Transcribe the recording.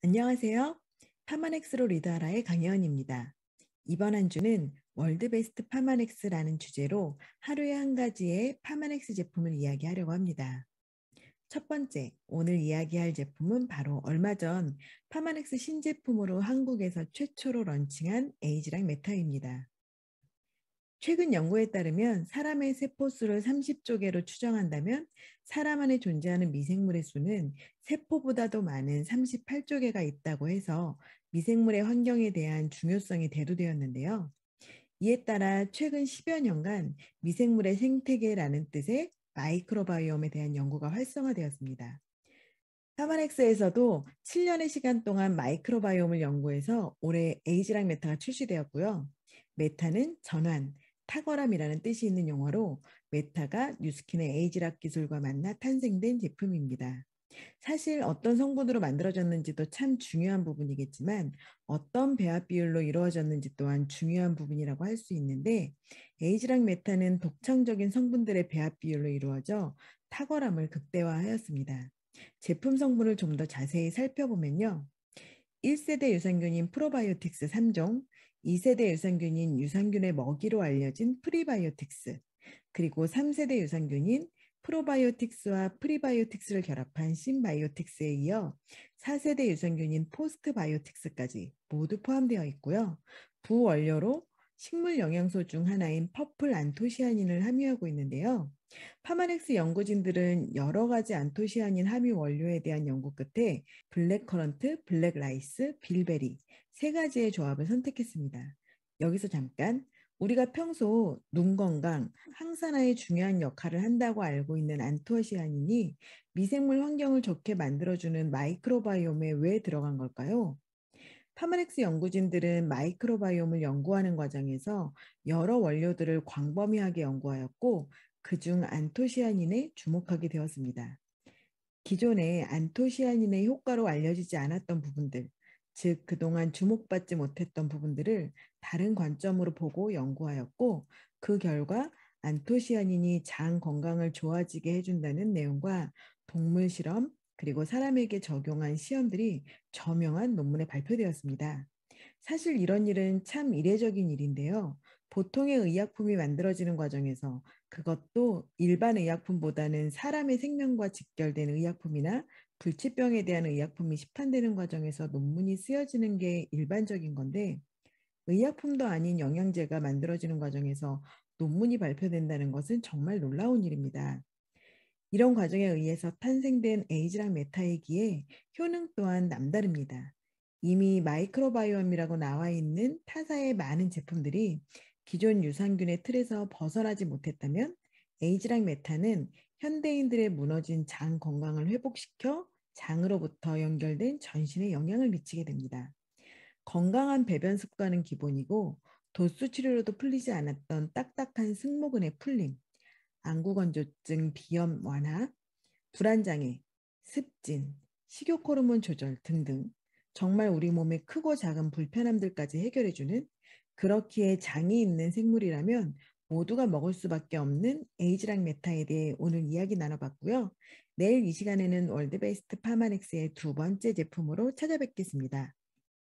안녕하세요. 파마넥스로 리더하라의 강혜원입니다. 이번 한 주는 월드베스트 파마넥스라는 주제로 하루에 한 가지의 파마넥스 제품을 이야기하려고 합니다. 첫 번째, 오늘 이야기할 제품은 바로 얼마 전 파마넥스 신제품으로 한국에서 최초로 런칭한 에이지랑 메타입니다. 최근 연구에 따르면 사람의 세포수를 30조개로 추정한다면 사람 안에 존재하는 미생물의 수는 세포보다 도 많은 38조개가 있다고 해서 미생물의 환경에 대한 중요성이 대두되었는데요. 이에 따라 최근 10여 년간 미생물의 생태계라는 뜻의 마이크로바이옴에 대한 연구가 활성화되었습니다. 사마렉스에서도 7년의 시간 동안 마이크로바이옴을 연구해서 올해 에이지랑 메타가 출시되었고요. 메타는 전환, 탁월함이라는 뜻이 있는 용어로 메타가 뉴스킨의 에이지락 기술과 만나 탄생된 제품입니다. 사실 어떤 성분으로 만들어졌는지도 참 중요한 부분이겠지만 어떤 배합 비율로 이루어졌는지 또한 중요한 부분이라고 할 수 있는데 에이지락 메타는 독창적인 성분들의 배합 비율로 이루어져 탁월함을 극대화하였습니다. 제품 성분을 좀 더 자세히 살펴보면요. 1세대 유산균인 프로바이오틱스 3종, 2세대 유산균인 유산균의 먹이로 알려진 프리바이오틱스, 그리고 3세대 유산균인 프로바이오틱스와 프리바이오틱스를 결합한 신바이오틱스에 이어 4세대 유산균인 포스트바이오틱스까지 모두 포함되어 있고요. 부원료로 식물 영양소 중 하나인 퍼플 안토시아닌을 함유하고 있는데요. 파마넥스 연구진들은 여러 가지 안토시아닌 함유 원료에 대한 연구 끝에 블랙커런트, 블랙라이스, 빌베리 세 가지의 조합을 선택했습니다. 여기서 잠깐 우리가 평소 눈 건강, 항산화에 중요한 역할을 한다고 알고 있는 안토시아닌이 미생물 환경을 좋게 만들어주는 마이크로바이옴에 왜 들어간 걸까요? 파마렉스 연구진들은 마이크로바이옴을 연구하는 과정에서 여러 원료들을 광범위하게 연구하였고 그중 안토시아닌에 주목하게 되었습니다. 기존에 안토시아닌의 효과로 알려지지 않았던 부분들, 즉 그동안 주목받지 못했던 부분들을 다른 관점으로 보고 연구하였고 그 결과 안토시아닌이 장 건강을 좋아지게 해준다는 내용과 동물 실험, 그리고 사람에게 적용한 시험들이 저명한 논문에 발표되었습니다. 사실 이런 일은 참 이례적인 일인데요. 보통의 의약품이 만들어지는 과정에서 그것도 일반 의약품보다는 사람의 생명과 직결된 의약품이나 불치병에 대한 의약품이 시판되는 과정에서 논문이 쓰여지는 게 일반적인 건데 의약품도 아닌 영양제가 만들어지는 과정에서 논문이 발표된다는 것은 정말 놀라운 일입니다. 이런 과정에 의해서 탄생된 에이지랑 메타이기에 효능 또한 남다릅니다. 이미 마이크로바이옴이라고 나와 있는 타사의 많은 제품들이 기존 유산균의 틀에서 벗어나지 못했다면 에이지랑 메타는 현대인들의 무너진 장 건강을 회복시켜 장으로부터 연결된 전신에 영향을 미치게 됩니다. 건강한 배변 습관은 기본이고 도수 치료로도 풀리지 않았던 딱딱한 승모근의 풀림, 안구건조증 비염 완화, 불안장애, 습진, 식욕 호르몬 조절 등등 정말 우리 몸의 크고 작은 불편함들까지 해결해주는 그렇기에 장이 있는 생물이라면 모두가 먹을 수밖에 없는 에이지랑 메타에 대해 오늘 이야기 나눠봤고요. 내일 이 시간에는 월드베스트 파마넥스의 두 번째 제품으로 찾아뵙겠습니다.